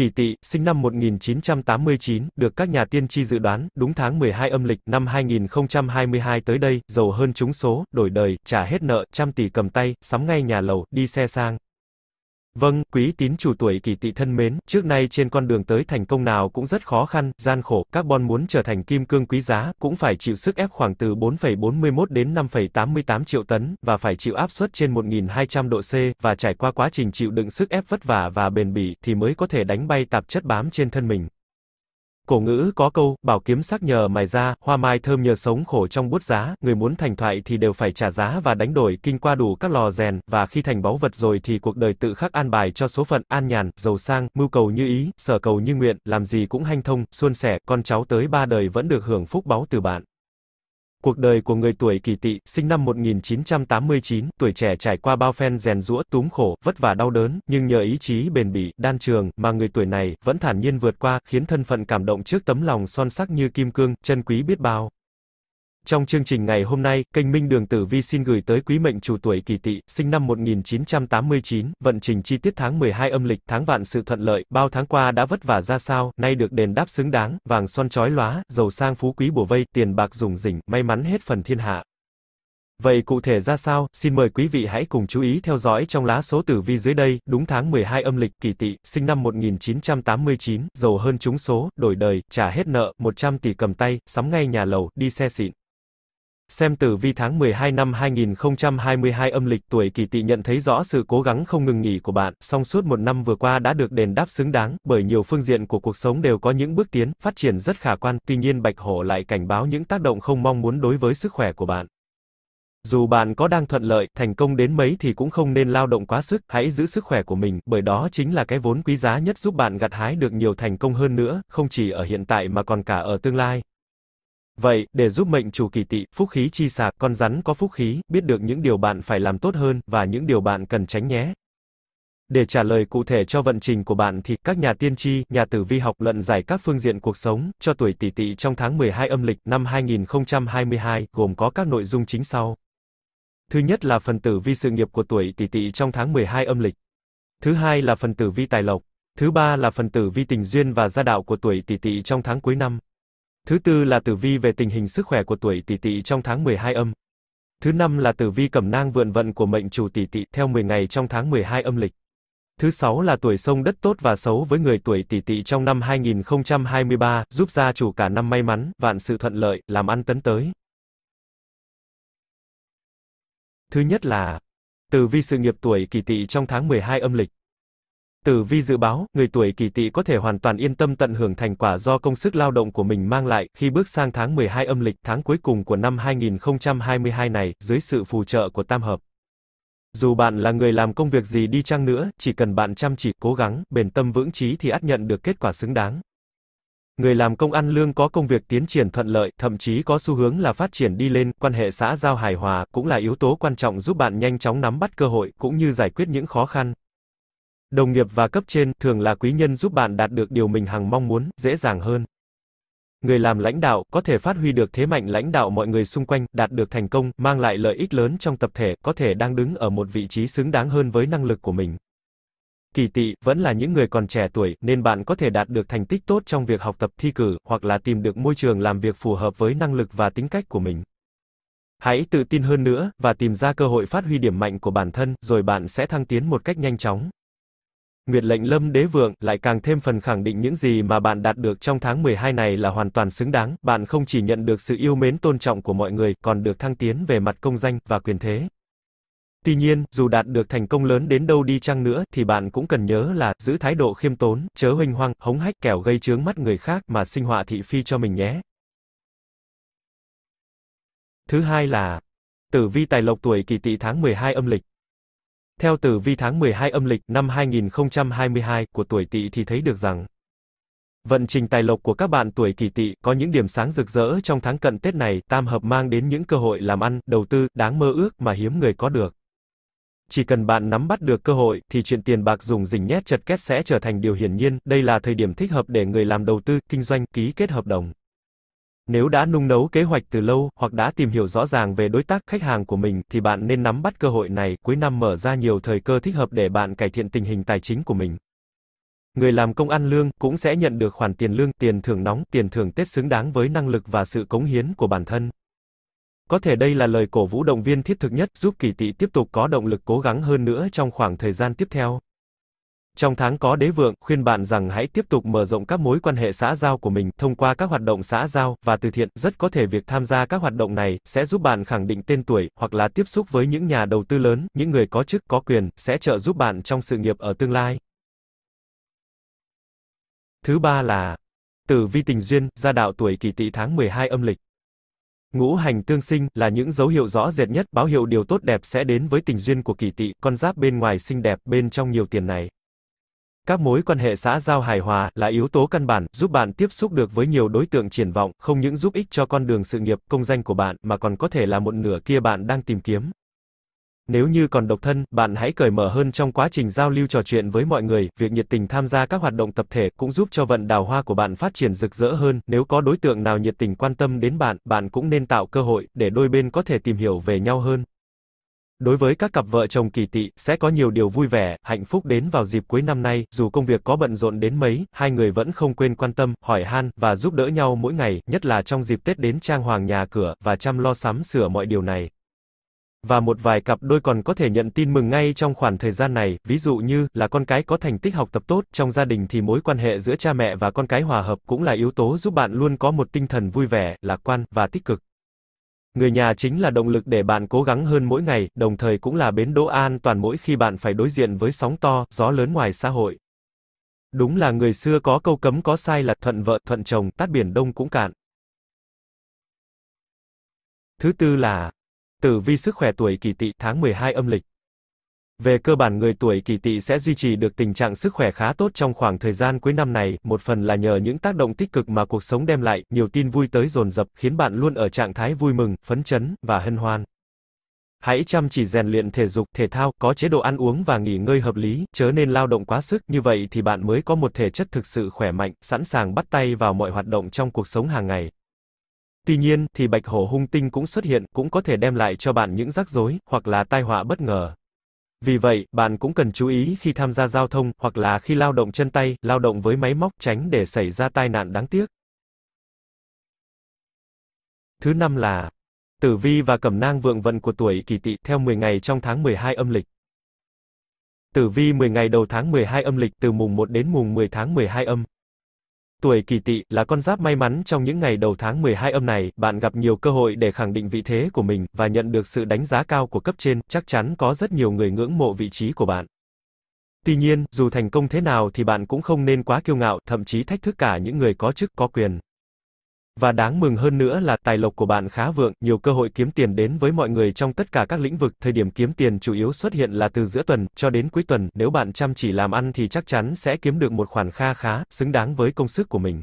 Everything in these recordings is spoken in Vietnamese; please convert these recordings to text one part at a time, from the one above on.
Kỳ Tỵ, sinh năm 1989, được các nhà tiên tri dự đoán, đúng tháng 12 âm lịch năm 2022 tới đây, giàu hơn chúng số, đổi đời, trả hết nợ, trăm tỷ cầm tay, sắm ngay nhà lầu, đi xe sang. Vâng, quý tín chủ tuổi kỷ tỵ thân mến, trước nay trên con đường tới thành công nào cũng rất khó khăn, gian khổ, carbon muốn trở thành kim cương quý giá, cũng phải chịu sức ép khoảng từ 4,41 đến 5,88 triệu tấn, và phải chịu áp suất trên 1.200 độ C, và trải qua quá trình chịu đựng sức ép vất vả và bền bỉ, thì mới có thể đánh bay tạp chất bám trên thân mình. Cổ ngữ có câu, bảo kiếm sắc nhờ mài ra, hoa mai thơm nhờ sống khổ trong bút giá, người muốn thành thoại thì đều phải trả giá và đánh đổi kinh qua đủ các lò rèn, và khi thành báu vật rồi thì cuộc đời tự khắc an bài cho số phận, an nhàn, giàu sang, mưu cầu như ý, sở cầu như nguyện, làm gì cũng hanh thông, suôn sẻ, con cháu tới ba đời vẫn được hưởng phúc báu từ bạn. Cuộc đời của người tuổi kỷ tỵ, sinh năm 1989, tuổi trẻ trải qua bao phen rèn rũa, túm khổ, vất vả đau đớn, nhưng nhờ ý chí bền bỉ, đan trường, mà người tuổi này, vẫn thản nhiên vượt qua, khiến thân phận cảm động trước tấm lòng son sắc như kim cương, chân quý biết bao. Trong chương trình ngày hôm nay, kênh Minh Đường Tử Vi xin gửi tới quý mệnh chủ tuổi Kỳ Tỵ, sinh năm 1989, vận trình chi tiết tháng 12 âm lịch, tháng vạn sự thuận lợi, bao tháng qua đã vất vả ra sao, nay được đền đáp xứng đáng, vàng son chói lóa, giàu sang phú quý bổ vây, tiền bạc rủng rỉnh, may mắn hết phần thiên hạ. Vậy cụ thể ra sao, xin mời quý vị hãy cùng chú ý theo dõi trong lá số tử vi dưới đây, đúng tháng 12 âm lịch, kỳ tỵ, sinh năm 1989, giàu hơn chúng số, đổi đời, trả hết nợ, 100 tỷ cầm tay, sắm ngay nhà lầu, đi xe xịn. Xem tử vi tháng 12 năm 2022 âm lịch tuổi kỳ tỵ nhận thấy rõ sự cố gắng không ngừng nghỉ của bạn, song suốt một năm vừa qua đã được đền đáp xứng đáng, bởi nhiều phương diện của cuộc sống đều có những bước tiến, phát triển rất khả quan, tuy nhiên Bạch Hổ lại cảnh báo những tác động không mong muốn đối với sức khỏe của bạn. Dù bạn có đang thuận lợi, thành công đến mấy thì cũng không nên lao động quá sức, hãy giữ sức khỏe của mình, bởi đó chính là cái vốn quý giá nhất giúp bạn gặt hái được nhiều thành công hơn nữa, không chỉ ở hiện tại mà còn cả ở tương lai. Vậy, để giúp mệnh chủ kỳ tỵ, phúc khí chi sạc, con rắn có phúc khí, biết được những điều bạn phải làm tốt hơn, và những điều bạn cần tránh nhé. Để trả lời cụ thể cho vận trình của bạn thì các nhà tiên tri, nhà tử vi học luận giải các phương diện cuộc sống cho tuổi Tỵ Tỵ trong tháng 12 âm lịch năm 2022 gồm có các nội dung chính sau. Thứ nhất là phần tử vi sự nghiệp của tuổi Tỵ Tỵ trong tháng 12 âm lịch. Thứ hai là phần tử vi tài lộc. Thứ ba là phần tử vi tình duyên và gia đạo của tuổi Tỵ Tỵ trong tháng cuối năm. Thứ tư là tử vi về tình hình sức khỏe của tuổi tỷ tỵ trong tháng 12 âm. Thứ năm là tử vi cẩm nang vượn vận của mệnh chủ tỷ tỵ theo 10 ngày trong tháng 12 âm lịch. Thứ sáu là tuổi sông đất tốt và xấu với người tuổi tỷ tỵ trong năm 2023, giúp gia chủ cả năm may mắn, vạn sự thuận lợi, làm ăn tấn tới. Thứ nhất là tử vi sự nghiệp tuổi kỷ tỵ trong tháng 12 âm lịch. Tử vi dự báo, người tuổi kỳ tỵ có thể hoàn toàn yên tâm tận hưởng thành quả do công sức lao động của mình mang lại, khi bước sang tháng 12 âm lịch, tháng cuối cùng của năm 2022 này, dưới sự phù trợ của tam hợp. Dù bạn là người làm công việc gì đi chăng nữa, chỉ cần bạn chăm chỉ, cố gắng, bền tâm vững chí thì ắt nhận được kết quả xứng đáng. Người làm công ăn lương có công việc tiến triển thuận lợi, thậm chí có xu hướng là phát triển đi lên, quan hệ xã giao hài hòa cũng là yếu tố quan trọng giúp bạn nhanh chóng nắm bắt cơ hội cũng như giải quyết những khó khăn, Đồng nghiệp và cấp trên thường là quý nhân giúp bạn đạt được điều mình hằng mong muốn, dễ dàng hơn. Người làm lãnh đạo có thể phát huy được thế mạnh lãnh đạo mọi người xung quanh, đạt được thành công, mang lại lợi ích lớn trong tập thể, có thể đang đứng ở một vị trí xứng đáng hơn với năng lực của mình. Kỳ tị vẫn là những người còn trẻ tuổi nên bạn có thể đạt được thành tích tốt trong việc học tập thi cử hoặc là tìm được môi trường làm việc phù hợp với năng lực và tính cách của mình. Hãy tự tin hơn nữa và tìm ra cơ hội phát huy điểm mạnh của bản thân, rồi bạn sẽ thăng tiến một cách nhanh chóng. Nguyệt lệnh lâm đế vượng lại càng thêm phần khẳng định những gì mà bạn đạt được trong tháng 12 này là hoàn toàn xứng đáng, bạn không chỉ nhận được sự yêu mến tôn trọng của mọi người, còn được thăng tiến về mặt công danh và quyền thế. Tuy nhiên, dù đạt được thành công lớn đến đâu đi chăng nữa thì bạn cũng cần nhớ là giữ thái độ khiêm tốn, chớ huênh hoang, hống hách kẻo gây chướng mắt người khác mà sinh họa thị phi cho mình nhé. Thứ hai là Tử vi tài lộc tuổi kỳ tỵ tháng 12 âm lịch theo tử vi tháng 12 âm lịch năm 2022 của tuổi Tỵ thì thấy được rằng Vận trình tài lộc của các bạn tuổi Kỷ Tỵ có những điểm sáng rực rỡ trong tháng cận Tết này, tam hợp mang đến những cơ hội làm ăn, đầu tư đáng mơ ước mà hiếm người có được. Chỉ cần bạn nắm bắt được cơ hội thì chuyện tiền bạc dùng rỉnh nhét chật két sẽ trở thành điều hiển nhiên, đây là thời điểm thích hợp để người làm đầu tư, kinh doanh, ký kết hợp đồng. Nếu đã nung nấu kế hoạch từ lâu hoặc đã tìm hiểu rõ ràng về đối tác khách hàng của mình thì bạn nên nắm bắt cơ hội này, cuối năm mở ra nhiều thời cơ thích hợp để bạn cải thiện tình hình tài chính của mình. Người làm công ăn lương cũng sẽ nhận được khoản tiền lương, tiền thưởng nóng, tiền thưởng Tết xứng đáng với năng lực và sự cống hiến của bản thân. Có thể đây là lời cổ vũ động viên thiết thực nhất giúp Kỳ Tị tiếp tục có động lực cố gắng hơn nữa trong khoảng thời gian tiếp theo. Trong tháng có đế vượng, khuyên bạn rằng hãy tiếp tục mở rộng các mối quan hệ xã giao của mình thông qua các hoạt động xã giao và từ thiện, rất có thể việc tham gia các hoạt động này sẽ giúp bạn khẳng định tên tuổi hoặc là tiếp xúc với những nhà đầu tư lớn, những người có chức có quyền sẽ trợ giúp bạn trong sự nghiệp ở tương lai. Thứ ba là Tử vi tình duyên, gia đạo tuổi kỷ tỵ tháng 12 âm lịch. Ngũ hành tương sinh là những dấu hiệu rõ rệt nhất, báo hiệu điều tốt đẹp sẽ đến với tình duyên của kỷ tỵ, con giáp bên ngoài xinh đẹp, bên trong nhiều tiền này. Các mối quan hệ xã giao hài hòa là yếu tố căn bản giúp bạn tiếp xúc được với nhiều đối tượng triển vọng, không những giúp ích cho con đường sự nghiệp, công danh của bạn mà còn có thể là một nửa kia bạn đang tìm kiếm. Nếu như còn độc thân, bạn hãy cởi mở hơn trong quá trình giao lưu trò chuyện với mọi người, việc nhiệt tình tham gia các hoạt động tập thể cũng giúp cho vận đào hoa của bạn phát triển rực rỡ hơn. Nếu có đối tượng nào nhiệt tình quan tâm đến bạn, bạn cũng nên tạo cơ hội để đôi bên có thể tìm hiểu về nhau hơn. Đối với các cặp vợ chồng kỳ tỵ, sẽ có nhiều điều vui vẻ, hạnh phúc đến vào dịp cuối năm nay, dù công việc có bận rộn đến mấy, hai người vẫn không quên quan tâm, hỏi han, và giúp đỡ nhau mỗi ngày, nhất là trong dịp Tết đến trang hoàng nhà cửa, và chăm lo sắm sửa mọi điều này. Và một vài cặp đôi còn có thể nhận tin mừng ngay trong khoảng thời gian này, ví dụ như là con cái có thành tích học tập tốt, trong gia đình thì mối quan hệ giữa cha mẹ và con cái hòa hợp cũng là yếu tố giúp bạn luôn có một tinh thần vui vẻ, lạc quan và tích cực. Người nhà chính là động lực để bạn cố gắng hơn mỗi ngày, đồng thời cũng là bến đỗ an toàn mỗi khi bạn phải đối diện với sóng to, gió lớn ngoài xã hội. Đúng là người xưa có câu cấm có sai là thuận vợ, thuận chồng, tát biển đông cũng cạn. Thứ tư là tử vi sức khỏe tuổi kỷ tỵ tháng 12 âm lịch. Về cơ bản người tuổi kỳ tỵ sẽ duy trì được tình trạng sức khỏe khá tốt trong khoảng thời gian cuối năm này, một phần là nhờ những tác động tích cực mà cuộc sống đem lại, nhiều tin vui tới dồn dập, khiến bạn luôn ở trạng thái vui mừng, phấn chấn, và hân hoan. Hãy chăm chỉ rèn luyện thể dục, thể thao, có chế độ ăn uống và nghỉ ngơi hợp lý, chớ nên lao động quá sức, như vậy thì bạn mới có một thể chất thực sự khỏe mạnh, sẵn sàng bắt tay vào mọi hoạt động trong cuộc sống hàng ngày. Tuy nhiên, thì bạch hổ hung tinh cũng xuất hiện, cũng có thể đem lại cho bạn những rắc rối, hoặc là tai họa bất ngờ. Vì vậy, bạn cũng cần chú ý khi tham gia giao thông hoặc là khi lao động chân tay, lao động với máy móc tránh để xảy ra tai nạn đáng tiếc. Thứ năm là Tử vi và cẩm nang vượng vận của tuổi Kỷ Tỵ theo 10 ngày trong tháng 12 âm lịch. Tử vi 10 ngày đầu tháng 12 âm lịch từ mùng 1 đến mùng 10 tháng 12 âm. Tuổi kỳ tỵ là con giáp may mắn trong những ngày đầu tháng 12 âm này, bạn gặp nhiều cơ hội để khẳng định vị thế của mình và nhận được sự đánh giá cao của cấp trên, chắc chắn có rất nhiều người ngưỡng mộ vị trí của bạn. Tuy nhiên, dù thành công thế nào thì bạn cũng không nên quá kiêu ngạo, thậm chí thách thức cả những người có chức có quyền. Và đáng mừng hơn nữa là tài lộc của bạn khá vượng, nhiều cơ hội kiếm tiền đến với mọi người trong tất cả các lĩnh vực, thời điểm kiếm tiền chủ yếu xuất hiện là từ giữa tuần cho đến cuối tuần, nếu bạn chăm chỉ làm ăn thì chắc chắn sẽ kiếm được một khoản kha khá, xứng đáng với công sức của mình.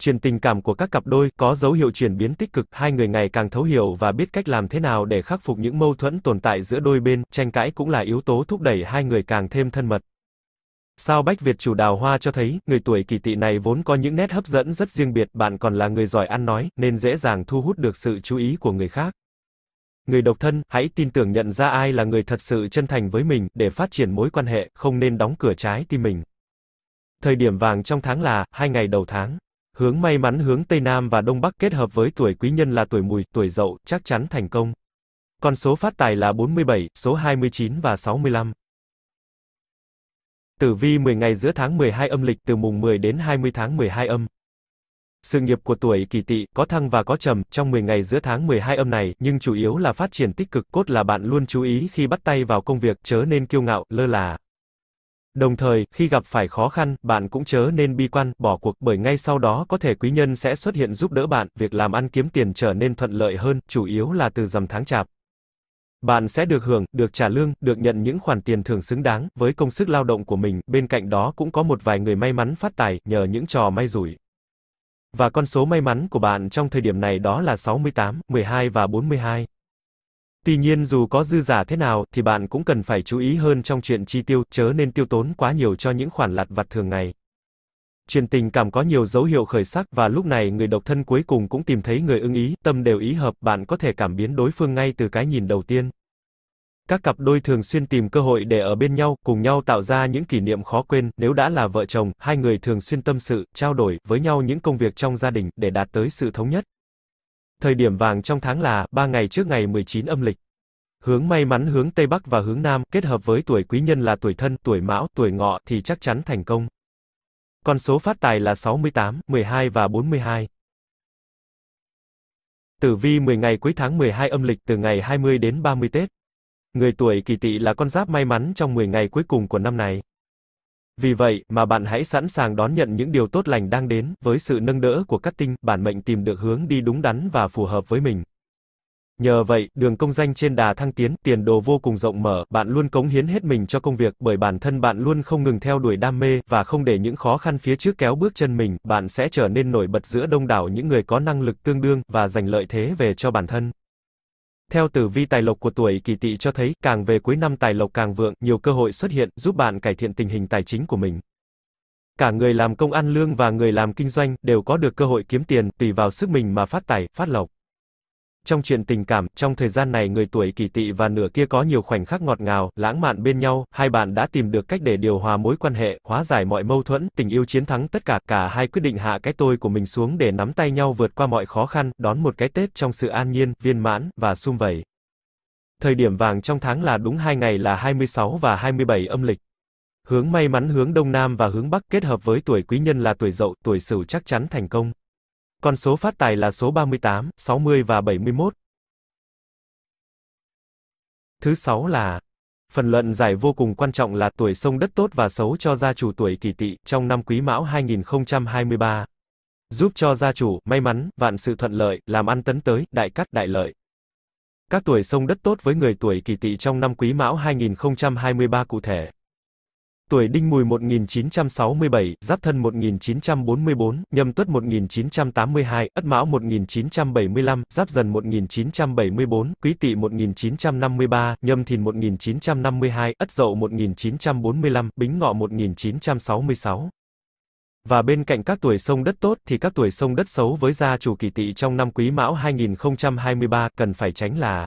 Chuyện tình cảm của các cặp đôi có dấu hiệu chuyển biến tích cực, hai người ngày càng thấu hiểu và biết cách làm thế nào để khắc phục những mâu thuẫn tồn tại giữa đôi bên, tranh cãi cũng là yếu tố thúc đẩy hai người càng thêm thân mật. Sao Bách Việt chủ đào hoa cho thấy, người tuổi kỳ tỵ này vốn có những nét hấp dẫn rất riêng biệt, bạn còn là người giỏi ăn nói, nên dễ dàng thu hút được sự chú ý của người khác. Người độc thân, hãy tin tưởng nhận ra ai là người thật sự chân thành với mình, để phát triển mối quan hệ, không nên đóng cửa trái tim mình. Thời điểm vàng trong tháng là, hai ngày đầu tháng. Hướng may mắn hướng Tây Nam và Đông Bắc kết hợp với tuổi quý nhân là tuổi mùi, tuổi dậu, chắc chắn thành công. Con số phát tài là 47, số 29 và 65. Tử vi 10 ngày giữa tháng 12 âm lịch từ mùng 10 đến 20 tháng 12 âm. Sự nghiệp của tuổi kỷ tỵ có thăng và có trầm trong 10 ngày giữa tháng 12 âm này, nhưng chủ yếu là phát triển tích cực, cốt là bạn luôn chú ý khi bắt tay vào công việc, chớ nên kiêu ngạo, lơ là. Đồng thời, khi gặp phải khó khăn, bạn cũng chớ nên bi quan, bỏ cuộc bởi ngay sau đó có thể quý nhân sẽ xuất hiện giúp đỡ bạn, việc làm ăn kiếm tiền trở nên thuận lợi hơn, chủ yếu là từ rằm tháng chạp. Bạn sẽ được hưởng, được trả lương, được nhận những khoản tiền thưởng xứng đáng với công sức lao động của mình, bên cạnh đó cũng có một vài người may mắn phát tài nhờ những trò may rủi. Và con số may mắn của bạn trong thời điểm này đó là 68, 12 và 42. Tuy nhiên dù có dư giả thế nào thì bạn cũng cần phải chú ý hơn trong chuyện chi tiêu, chớ nên tiêu tốn quá nhiều cho những khoản lặt vặt thường ngày. Truyền tình cảm có nhiều dấu hiệu khởi sắc và lúc này người độc thân cuối cùng cũng tìm thấy người ưng ý, tâm đều ý hợp, bạn có thể cảm biến đối phương ngay từ cái nhìn đầu tiên. Các cặp đôi thường xuyên tìm cơ hội để ở bên nhau, cùng nhau tạo ra những kỷ niệm khó quên, nếu đã là vợ chồng, hai người thường xuyên tâm sự, trao đổi với nhau những công việc trong gia đình để đạt tới sự thống nhất. Thời điểm vàng trong tháng là 3 ngày trước ngày 19 âm lịch. Hướng may mắn hướng Tây Bắc và hướng Nam, kết hợp với tuổi quý nhân là tuổi thân, tuổi mão, tuổi ngọ thì chắc chắn thành công. Con số phát tài là 68, 12 và 42. Tử vi 10 ngày cuối tháng 12 âm lịch từ ngày 20 đến 30 Tết. Người tuổi kỳ tỵ là con giáp may mắn trong 10 ngày cuối cùng của năm này. Vì vậy, mà bạn hãy sẵn sàng đón nhận những điều tốt lành đang đến, với sự nâng đỡ của các tinh, bản mệnh tìm được hướng đi đúng đắn và phù hợp với mình. Nhờ vậy, đường công danh trên đà thăng tiến, tiền đồ vô cùng rộng mở, bạn luôn cống hiến hết mình cho công việc, bởi bản thân bạn luôn không ngừng theo đuổi đam mê, và không để những khó khăn phía trước kéo bước chân mình, bạn sẽ trở nên nổi bật giữa đông đảo những người có năng lực tương đương, và giành lợi thế về cho bản thân. Theo tử vi tài lộc của tuổi kỳ tỵ cho thấy, càng về cuối năm tài lộc càng vượng, nhiều cơ hội xuất hiện, giúp bạn cải thiện tình hình tài chính của mình. Cả người làm công ăn lương và người làm kinh doanh, đều có được cơ hội kiếm tiền, tùy vào sức mình mà phát tài, phát lộc. Trong chuyện tình cảm, trong thời gian này người tuổi kỷ tỵ và nửa kia có nhiều khoảnh khắc ngọt ngào, lãng mạn bên nhau, hai bạn đã tìm được cách để điều hòa mối quan hệ, hóa giải mọi mâu thuẫn, tình yêu chiến thắng tất cả, cả hai quyết định hạ cái tôi của mình xuống để nắm tay nhau vượt qua mọi khó khăn, đón một cái Tết trong sự an nhiên, viên mãn, và sum vầy. Thời điểm vàng trong tháng là đúng hai ngày là 26 và 27 âm lịch. Hướng may mắn hướng Đông Nam và hướng Bắc kết hợp với tuổi quý nhân là tuổi dậu, tuổi sửu chắc chắn thành công. Con số phát tài là số 38, 60 và 71. Thứ sáu là Phần luận giải vô cùng quan trọng là tuổi sông đất tốt và xấu cho gia chủ tuổi kỷ tỵ trong năm quý mão 2023. Giúp cho gia chủ, may mắn, vạn sự thuận lợi, làm ăn tấn tới, đại cắt đại lợi. Các tuổi sông đất tốt với người tuổi kỷ tỵ trong năm quý mão 2023 cụ thể tuổi Đinh Mùi 1967, Giáp Thân 1944, Nhâm Tuất 1982, Ất Mão 1975, Giáp Dần 1974, Quý Tỵ 1953, Nhâm Thìn 1952, Ất Dậu 1945, Bính Ngọ 1966. Và bên cạnh các tuổi sông đất tốt thì các tuổi sông đất xấu với gia chủ kỳ tỵ trong năm Quý Mão 2023 cần phải tránh là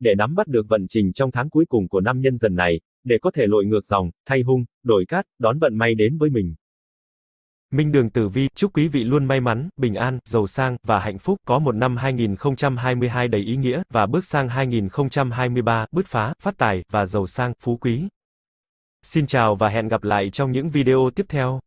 để nắm bắt được vận trình trong tháng cuối cùng của năm nhân dần này, để có thể lội ngược dòng, thay hung, đổi cát, đón vận may đến với mình. Minh Đường Tử Vi chúc quý vị luôn may mắn, bình an, giàu sang và hạnh phúc, có một năm 2022 đầy ý nghĩa và bước sang 2023 bứt phá, phát tài và giàu sang, phú quý. Xin chào và hẹn gặp lại trong những video tiếp theo.